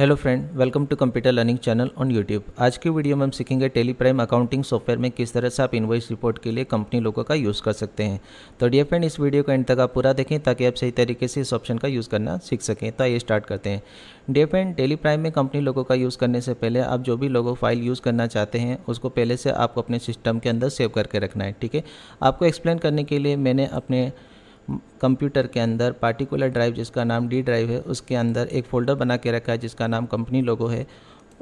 hello friend welcome to computer learning channel on YouTube आज की video में हम सीखेंगे टेलीप्राइम अकाउंटिंग सॉफ्टवेयर में किस तरह से आप इनवॉइस रिपोर्ट के लिए कंपनी लोगों का यूज़ कर सकते हैं तो डियर फ्रेंड इस वीडियो को एंड तक आप पूरा देखें ताकि आप सही तरीके से इस ऑप्शन का यूज़ करना सीख सकें तो आइए स्टार्ट करते हैं डियर फ्रेंड टेलीप्राइम में कंपनी लोगों का यूज़ करने से पहले आप जो भी लोगों फाइल यूज़ करना चाहते हैं उसको पहले से आपको अपने सिस्टम के अंदर सेव करके रखना है ठीक है आपको एक्सप्लेन करने के लिए मैंने अपने कंप्यूटर के अंदर पार्टिकुलर ड्राइव जिसका नाम डी ड्राइव है उसके अंदर एक फ़ोल्डर बना के रखा है जिसका नाम कंपनी लोगो है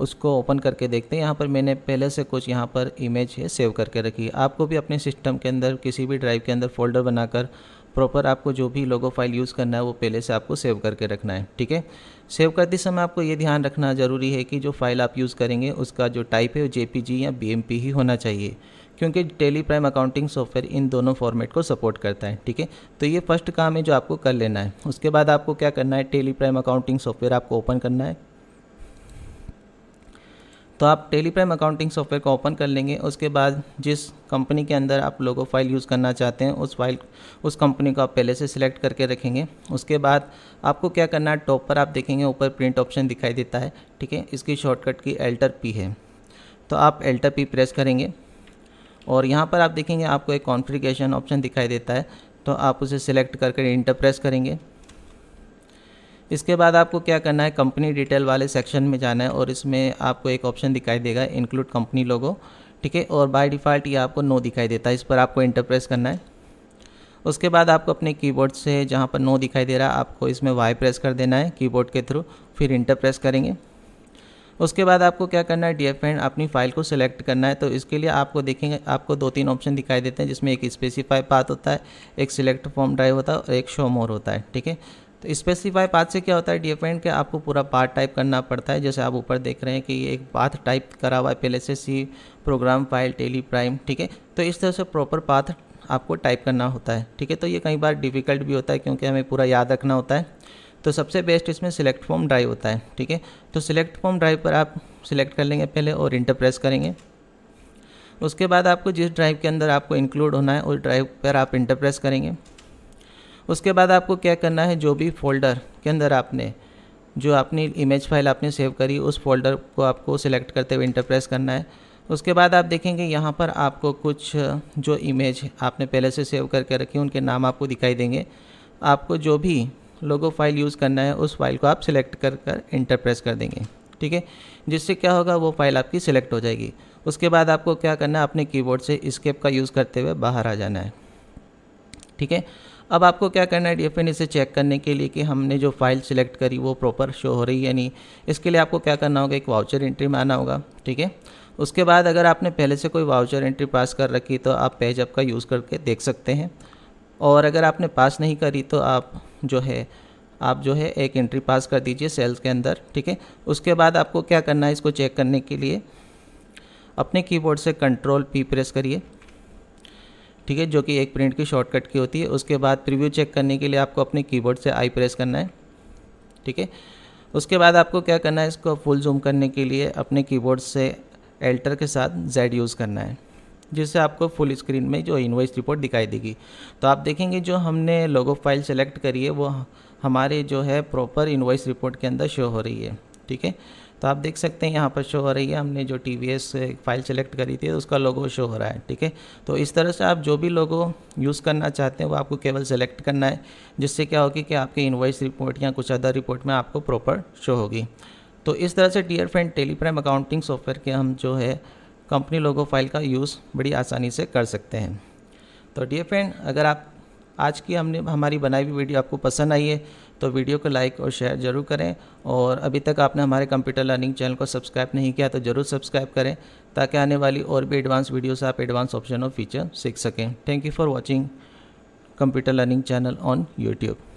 उसको ओपन करके देखते हैं यहाँ पर मैंने पहले से कुछ यहाँ पर इमेज है सेव करके रखी है आपको भी अपने सिस्टम के अंदर किसी भी ड्राइव के अंदर फोल्डर बनाकर प्रॉपर आपको जो भी लोगो फाइल यूज़ करना है वो पहले से आपको सेव करके रखना है ठीक है सेव करते समय आपको ये ध्यान रखना ज़रूरी है कि जो फाइल आप यूज़ करेंगे उसका जो टाइप है वो जे या बी ही होना चाहिए क्योंकि टेली प्राइम अकाउंटिंग सॉफ्टवेयर इन दोनों फॉर्मेट को सपोर्ट करता है ठीक है तो ये फर्स्ट काम है जो आपको कर लेना है उसके बाद आपको क्या करना है टेली प्राइम अकाउंटिंग सॉफ्टवेयर आपको ओपन करना है तो आप टेली प्राइम अकाउंटिंग सॉफ्टवेयर को ओपन कर लेंगे उसके बाद जिस कंपनी के अंदर आप लोगो फाइल यूज़ करना चाहते हैं उस फाइल उस कंपनी को आप पहले से सिलेक्ट करके रखेंगे उसके बाद आपको क्या करना है टॉप पर आप देखेंगे ऊपर प्रिंट ऑप्शन दिखाई देता है ठीक है इसकी शॉर्टकट की एल्टर पी है तो आप एल्टर पी प्रेस करेंगे और यहाँ पर आप देखेंगे आपको एक कॉन्फ़िगरेशन ऑप्शन दिखाई देता है तो आप उसे सिलेक्ट करके इंटरप्रेस करेंगे इसके बाद आपको क्या करना है कंपनी डिटेल वाले सेक्शन में जाना है और इसमें आपको एक ऑप्शन दिखाई देगा इंक्लूड कंपनी लोगो ठीक है और बाय डिफ़ॉल्ट ये आपको नो दिखाई देता है इस पर आपको इंटरप्रेस करना है उसके बाद आपको अपने कीबोर्ड से जहाँ पर नो दिखाई दे रहा है आपको इसमें वाई प्रेस कर देना है कीबोर्ड के थ्रू फिर इंटरप्रेस करेंगे उसके बाद आपको क्या करना है एफ एंड अपनी फाइल को सिलेक्ट करना है तो इसके लिए आपको देखेंगे आपको दो तीन ऑप्शन दिखाई देते हैं जिसमें एक स्पेसिफाई पाथ होता है एक सिलेक्ट फॉर्म ड्राइव होता है और एक शो मोर होता है ठीक है तो स्पेसिफाई पाथ से क्या होता है एंड के आपको पूरा पाथ टाइप करना पड़ता है जैसे आप ऊपर देख रहे हैं कि ये एक पाथ टाइप करा हुआ है पहले से C program file TallyPrime ठीक है तो इस तरह से प्रॉपर पाथ आपको टाइप करना होता है ठीक है तो ये कई बार डिफ़िकल्ट भी होता है क्योंकि हमें पूरा याद रखना होता है तो सबसे बेस्ट इसमें सिलेक्ट फॉर्म ड्राइव होता है ठीक है तो सिलेक्ट फॉर्म ड्राइव पर आप सिलेक्ट कर लेंगे पहले और इंटर प्रेस करेंगे उसके बाद आपको जिस ड्राइव के अंदर आपको इंक्लूड होना है उस ड्राइव पर आप इंटर प्रेस करेंगे उसके बाद आपको क्या करना है जो भी फोल्डर के अंदर आपने जो अपनी इमेज फाइल आपने सेव करी उस फोल्डर को आपको सिलेक्ट करते हुए इंटर प्रेस करना है उसके बाद आप देखेंगे यहाँ पर आपको कुछ जो इमेज आपने पहले से सेव करके रखी उनके नाम आपको दिखाई देंगे आपको जो भी लोगो फाइल यूज़ करना है उस फाइल को आप सिलेक्ट कर कर इंटर प्रेस कर देंगे ठीक है जिससे क्या होगा वो फाइल आपकी सिलेक्ट हो जाएगी उसके बाद आपको क्या करना है अपने कीबोर्ड से स्केप का यूज़ करते हुए बाहर आ जाना है ठीक है अब आपको क्या करना है डी इसे चेक करने के लिए कि हमने जो फाइल सिलेक्ट करी वो प्रॉपर शो हो रही है या नहीं इसके लिए आपको क्या करना होगा एक वाउचर एंट्री में आना होगा ठीक है उसके बाद अगर आपने पहले से कोई वाउचर एंट्री पास कर रखी तो आप पेज अप का यूज़ करके देख सकते हैं और अगर आपने पास नहीं करी तो आप जो है आप जो है एक एंट्री पास कर दीजिए सेल्स के अंदर ठीक है उसके बाद आपको क्या करना है इसको चेक करने के लिए अपने कीबोर्ड से कंट्रोल पी प्रेस करिए ठीक है जो कि एक प्रिंट की शॉर्टकट की होती है उसके बाद प्रीव्यू चेक करने के लिए आपको अपने कीबोर्ड से आई प्रेस करना है ठीक है उसके बाद आपको क्या करना है इसको फुल जूम करने के लिए अपने कीबोर्ड से एल्टर के साथ जेड यूज़ करना है जिससे आपको फुल स्क्रीन में जो इन्वॉइस रिपोर्ट दिखाई देगी तो आप देखेंगे जो हमने लोगो फाइल सेलेक्ट करी है वो हमारे जो है प्रॉपर इन्वाइस रिपोर्ट के अंदर शो हो रही है ठीक है तो आप देख सकते हैं यहाँ पर शो हो रही है हमने जो टी वी फाइल सेलेक्ट करी थी उसका लोगो शो हो रहा है ठीक है तो इस तरह से आप जो भी लोगो यूज़ करना चाहते हैं वो आपको केवल सेलेक्ट करना है जिससे क्या होगी कि आपके इन्वाइस रिपोर्ट या कुछ अदर रिपोर्ट में आपको प्रॉपर शो होगी तो इस तरह से dear friend TallyPrime accounting software के हम जो है कंपनी लोगो फाइल का यूज़ बड़ी आसानी से कर सकते हैं तो डियर फ्रेंड अगर आप आज की हमने हमारी बनाई हुई वीडियो आपको पसंद आई है तो वीडियो को लाइक और शेयर ज़रूर करें और अभी तक आपने हमारे कंप्यूटर लर्निंग चैनल को सब्सक्राइब नहीं किया तो ज़रूर सब्सक्राइब करें ताकि आने वाली और भी एडवांस वीडियो से आप एडवांस ऑप्शन और फीचर सीख सकें thank you for watching computer learning channel on YouTube